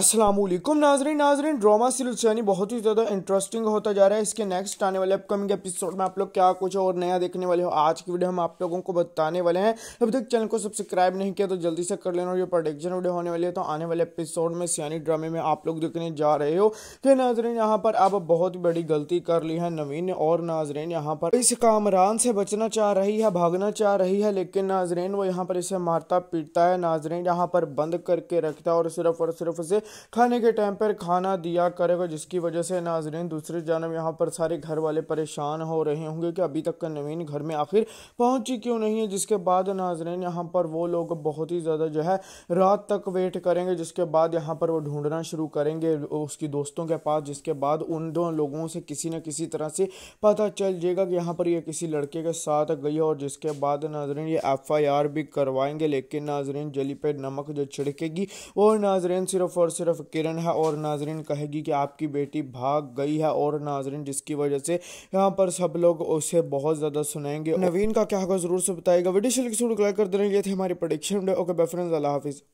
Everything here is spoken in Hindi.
असलम नाजरीन नाजरीन ड्रामा सीरियल यानी बहुत ही ज़्यादा इंटरेस्टिंग होता जा रहा है इसके नेक्स्ट आने वाले अपकमिंग एपिसोड में आप लोग क्या कुछ और नया देखने वाले हो आज की वीडियो हम आप लोगों को बताने वाले हैं अभी तक चैनल को सब्सक्राइब नहीं किया तो जल्दी से कर लेना और ये प्रोडक्शन वीडियो होने वाली है तो आने वाले एपिसोड में सियानी ड्रामे में आप लोग देखने जा रहे हो कि तो नाजरन यहाँ पर अब बहुत बड़ी गलती कर ली है नवीन ने और नाजरन यहाँ पर इस कामरान से बचना चाह रही है भागना चाह रही है लेकिन नाजरन वो यहाँ पर इसे मारता पीटता है नाजरन यहाँ पर बंद करके रखता है और सिर्फ और सिर्फ उसे खाने के टाइम पर खाना दिया करेगा जिसकी वजह से नाजरीन दूसरी जानब यहाँ पर सारे घर वाले परेशान हो रहे होंगे कि अभी तक का नवीन घर में आखिर पहुँची क्यों नहीं है जिसके बाद नाजरीन यहाँ पर वो लोग बहुत ही ज़्यादा जो है रात तक वेट करेंगे जिसके बाद यहाँ पर वो ढूंढना शुरू करेंगे उसकी दोस्तों के पास जिसके बाद उन दो लोगों से किसी न किसी तरह से पता चल जाएगा कि यहाँ पर ये किसी लड़के के साथ गई और जिसके बाद नाजरीन ये एफ आई आर भी करवाएंगे लेकिन नाजरीन जली पे नमक जो छिड़केगी और नाजरीन सिर्फ और सिर्फ किरण है और नाजरीन कहेगी कि आपकी बेटी भाग गई है और नाजरीन जिसकी वजह से यहाँ पर सब लोग उसे बहुत ज़्यादा सुनाएंगे नवीन का क्या होगा जरूर से बताएगा वीडियो तो लाइक कर देने लिए थे हमारी प्रोडिक्शन ओके अल्लाह हाफिज़